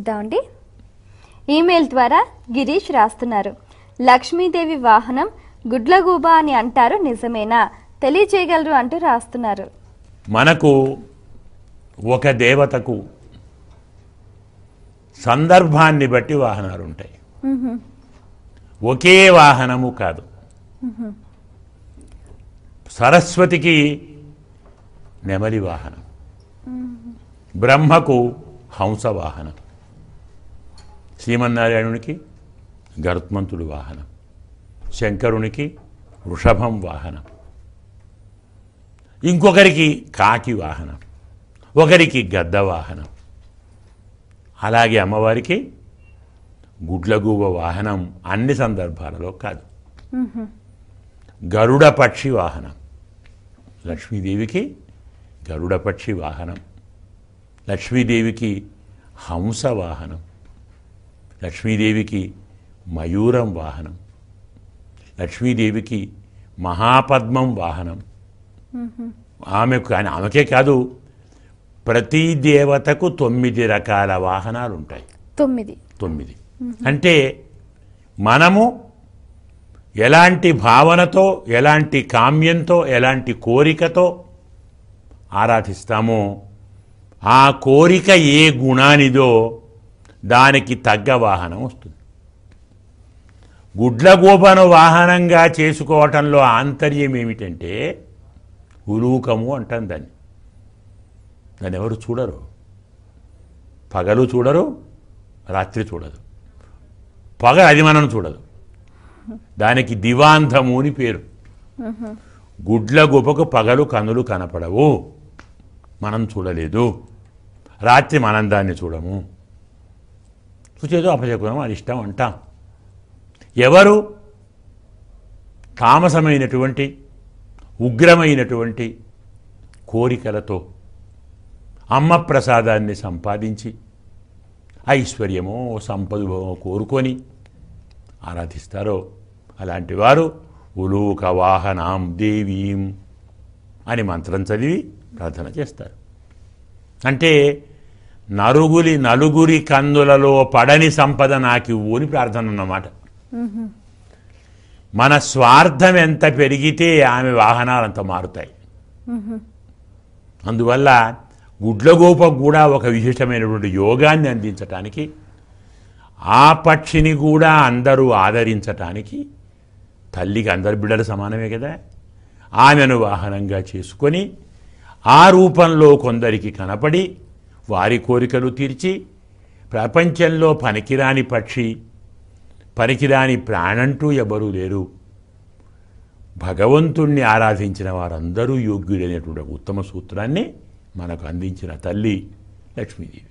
చూద్దామండి ఈమెయిల్ ద్వారా గిరీష్ రాస్తున్నారు లక్ష్మీదేవి వాహనం గుడ్లగూబ అని అంటారు నిజమేనా తెలియచేయగలరు అంటూ రాస్తున్నారు మనకు ఒక దేవతకు సందర్భాన్ని బట్టి వాహనాలు ఉంటాయి ఒకే వాహనము కాదు సరస్వతికి నెమలి వాహనం బ్రహ్మకు హంస వాహనం శ్రీమన్నారాయణునికి గరుత్మంతుడి వాహనం శంకరునికి వృషభం వాహనం ఇంకొకరికి కాకి వాహనం ఒకరికి గద్ద వాహనం అలాగే అమ్మవారికి గుడ్లగూబ వాహనం అన్ని సందర్భాలలో కాదు గరుడ పక్షి వాహనం లక్ష్మీదేవికి గరుడ పక్షి వాహనం లక్ష్మీదేవికి హంస వాహనం లక్ష్మీదేవికి మయూరం వాహనం లక్ష్మీదేవికి మహాపద్మం వాహనం ఆమెకు కానీ ఆమెకే కాదు ప్రతి దేవతకు తొమ్మిది రకాల వాహనాలు ఉంటాయి తొమ్మిది తొమ్మిది అంటే మనము ఎలాంటి భావనతో ఎలాంటి కామ్యంతో ఎలాంటి కోరికతో ఆరాధిస్తామో ఆ కోరిక ఏ గుణానిదో దానికి తగ్గ వాహనం వస్తుంది గోపను వాహనంగా చేసుకోవటంలో ఆంతర్యం ఏమిటంటే ఉలూకము అంటాం దాన్ని దాన్ని ఎవరు చూడరు పగలు చూడరు రాత్రి చూడదు పగ అది మనం చూడదు దానికి దివాంధము అని పేరు గుడ్ల గుపకు పగలు కనులు కనపడవు మనం చూడలేదు రాత్రి మనం దాన్ని చూడము శుచేదో అని ఇష్టం అంటాం ఎవరు తామసమైనటువంటి ఉగ్రమైనటువంటి కోరికలతో అమ్మ ప్రసాదాన్ని సంపాదించి ఐశ్వర్యమో సంపదుభవమో కోరుకొని ఆరాధిస్తారో అలాంటి వారు ఉలూక వాహనాం దేవీం అని మంత్రం చదివి ప్రార్థన చేస్తారు అంటే నరుగులి నలుగురి కందులలో పడని సంపద ఇవ్వు అని ప్రార్థన అన్నమాట మన స్వార్థం ఎంత పెరిగితే ఆమె వాహనాలు అంత మారుతాయి అందువల్ల గుడ్లగోప కూడా ఒక విశిష్టమైనటువంటి యోగాన్ని అందించటానికి ఆ పక్షిని కూడా అందరూ ఆదరించటానికి తల్లికి అందరి బిడ్డలు సమానమే కదా ఆమెను వాహనంగా చేసుకొని ఆ రూపంలో కొందరికి కనపడి వారి కోరికలు తీర్చి ప్రపంచంలో పనికిరాని పక్షి పనికిరాని ప్రాణంటూ ఎవరూ లేరు భగవంతుణ్ణి ఆరాధించిన వారందరూ యోగ్యుడైనటువంటి ఉత్తమ సూత్రాన్ని మనకు అందించిన తల్లి లక్ష్మీదేవి